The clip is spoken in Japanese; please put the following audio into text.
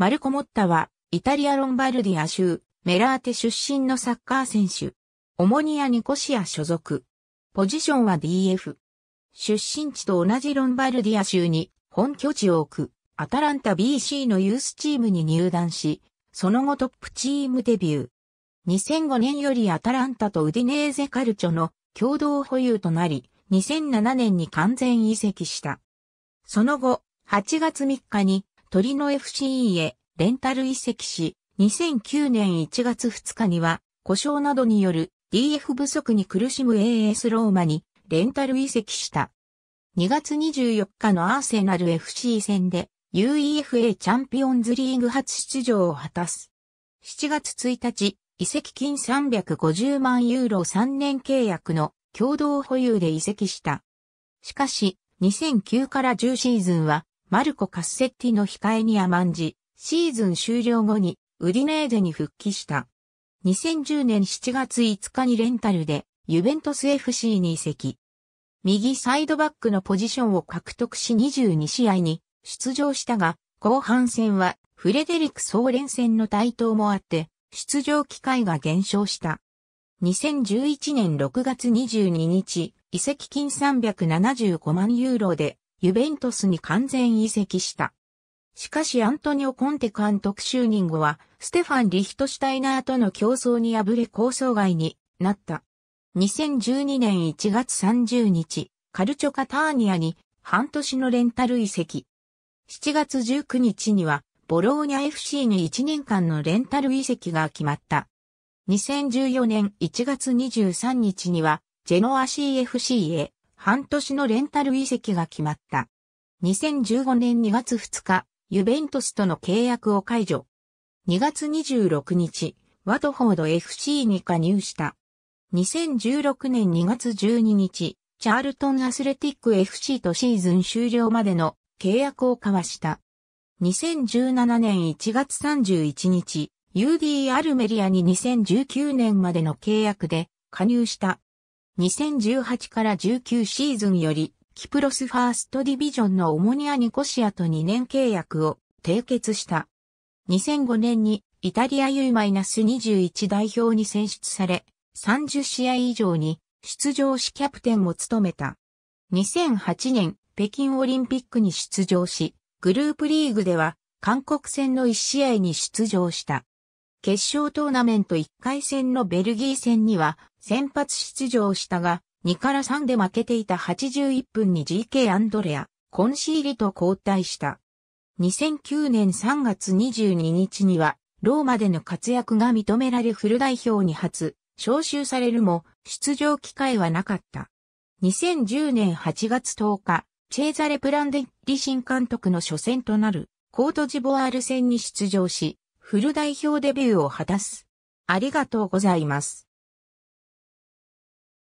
マルコ・モッタは、イタリア・ロンバルディア州、メラーテ出身のサッカー選手。オモニアニコシア所属。ポジションは DF。出身地と同じロンバルディア州に本拠地を置く、アタランタ BC のユースチームに入団し、その後トップチームデビュー。2005年よりアタランタとウディネーゼカルチョの共同保有となり、2007年に完全移籍した。その後、8月3日に鳥の FCE へレンタル移籍し、2009年1月2日には、故障などによる DF 不足に苦しむ AS ローマにレンタル移籍した。2月24日のアーセナル FC 戦で UEFA チャンピオンズリーグ初出場を果たす。7月1日、移籍金350万ユーロ3年契約の共同保有で移籍した。しかし、2009から10シーズンはマルコ・カッセッティの控えに甘んじ、シーズン終了後にウディネーデに復帰した。2010年7月5日にレンタルでユベントス FC に移籍。右サイドバックのポジションを獲得し22試合に出場したが、後半戦はフレデリク総連戦の台頭もあって、出場機会が減少した。2011年6月22日、移籍金375万ユーロでユベントスに完全移籍した。しかしアントニオ・コンテ監督就任後は、ステファン・リヒトシュタイナーとの競争に敗れ構想外になった。2012年1月30日、カルチョカターニアに半年のレンタル移籍。7月19日には、ボローニャ FC に1年間のレンタル移籍が決まった。2014年1月23日には、ジェノア CFC へ半年のレンタル移籍が決まった。2015年2月2日、ユベントスとの契約を解除。2月26日、ワトフォード FC に加入した。2016年2月12日、チャールトンアスレティック FC とシーズン終了までの契約を交わした。2017年1月31日、UD アルメリアに2019年までの契約で加入した。2018から19シーズンより、キプロスファーストディビジョンのオモニア・ニコシアと2年契約を締結した。2005年にイタリア U-21 代表に選出され、30試合以上に出場しキャプテンを務めた。2008年北京オリンピックに出場し、グループリーグでは韓国戦の1試合に出場した。決勝トーナメント1回戦のベルギー戦には先発出場したが、2から3で負けていた81分に GK アンドレア、コンシーリと交代した。2009年3月22日には、ローマでの活躍が認められフル代表に初、招集されるも、出場機会はなかった。2010年8月10日、チェーザレ・プランデッリ新監督の初戦となる、コートジボワール戦に出場し、フル代表デビューを果たす。ありがとうございます。